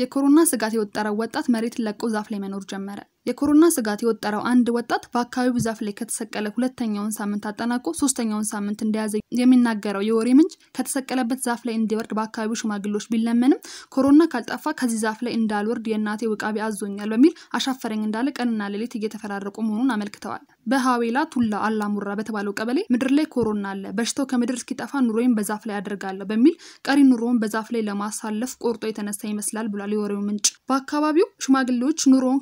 የኮሮና ስጋት የወጠረው ወጣት መሬት ለቆ ዛፍ ላይ መኖር ጀመረ። የኮሮና ስጋት የወጠረው አንድ ወጣት በአካባቢው ዛፍ ላይ ከተሰቀለ ሁለተኛውን ሳምንት አጠናቆ ሶስተኛውን ሳምንት እንደያዘ የሚናገረው የወሬ ምንጭ ከተሰቀለበት ዛፍ ላይ እንዲወርድ በአካባቢው ሽማግሌዎች ቢለመንም ኮሮና ካልጠፋ ከዚህ ዛፍ ላይ እንዳልወርድ የእናቴ ውቃቤ አዞኛል በሚል አሻፈረኝ እንዳለ ቀንና ሌሊት እየተፈራረቁ መሆኑን አመልክተዋል። በሀዌላ ቱላ አላሙራ በተባለው ቀበሌ ምድር ላይ ኮሮና አለ፣ በሽታው ከምድር እስኪጠፋ ኑሮዬን በዛፍ ላይ አደርጋለሁ በሚል ቀሪ ኑሮውን በዛፍ ላይ ለማሳለፍ ቆርጦ የተነሳ ይመስላል ብሏል የወሬው ምንጭ። በአካባቢው ሽማግሌዎች ኑሮውን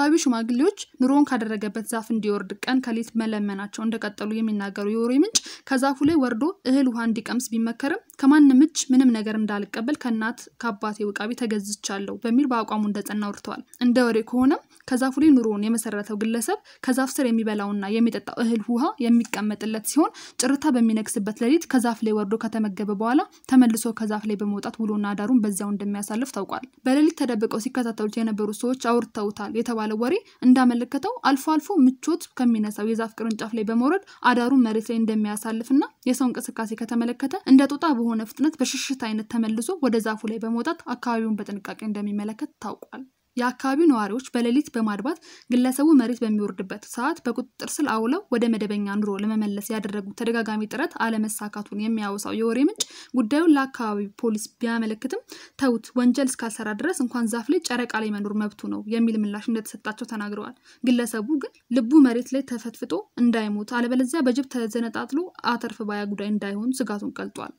የአካባቢው ሽማግሌዎች ኑሮውን ካደረገበት ዛፍ እንዲወርድ ቀን ከሌት መለመናቸው እንደቀጠሉ የሚናገሩ የወሬ ምንጭ ከዛፉ ላይ ወርዶ እህል ውሃ እንዲቀምስ ቢመከርም ከማንም እጅ ምንም ነገር እንዳልቀበል ከእናት ከአባቴ ውቃቢ ተገዝቻለሁ በሚል በአቋሙ እንደጸና አውርተዋል። እንደ ወሬ ከሆነም ከዛፉ ላይ ኑሮውን የመሰረተው ግለሰብ ከዛፍ ስር የሚበላውና የሚጠጣው እህል ውሃ የሚቀመጥለት ሲሆን ጭርታ በሚነግስበት ሌሊት ከዛፍ ላይ ወርዶ ከተመገበ በኋላ ተመልሶ ከዛፍ ላይ በመውጣት ውሎና አዳሩን በዚያው እንደሚያሳልፍ ታውቋል። በሌሊት ተደብቀው ሲከታተሉት የነበሩ ሰዎች አውርተውታል የተባለ ወሬ እንዳመለከተው አልፎ አልፎ ምቾት ከሚነሳው የዛፍ ቅርንጫፍ ላይ በመውረድ አዳሩን መሬት ላይ እንደሚያሳልፍና የሰው እንቅስቃሴ ከተመለከተ እንደ ጦጣ በሆነ ፍጥነት በሽሽት አይነት ተመልሶ ወደ ዛፉ ላይ በመውጣት አካባቢውን በጥንቃቄ እንደሚመለከት ታውቋል። የአካባቢው ነዋሪዎች በሌሊት በማድባት ግለሰቡ መሬት በሚወርድበት ሰዓት በቁጥጥር ስር አውለው ወደ መደበኛ ኑሮ ለመመለስ ያደረጉት ተደጋጋሚ ጥረት አለመሳካቱን የሚያወሳው የወሬ ምንጭ ጉዳዩን ለአካባቢው ፖሊስ ቢያመለክትም ተውት፣ ወንጀል እስካልሰራ ድረስ እንኳን ዛፍ ላይ ጨረቃ ላይ መኖር መብቱ ነው የሚል ምላሽ እንደተሰጣቸው ተናግረዋል። ግለሰቡ ግን ልቡ መሬት ላይ ተፈትፍጦ እንዳይሞት አለበለዚያ በጅብ ተዘነጣጥሎ አተርፍ ባያ ጉዳይ እንዳይሆን ስጋቱን ገልጧል።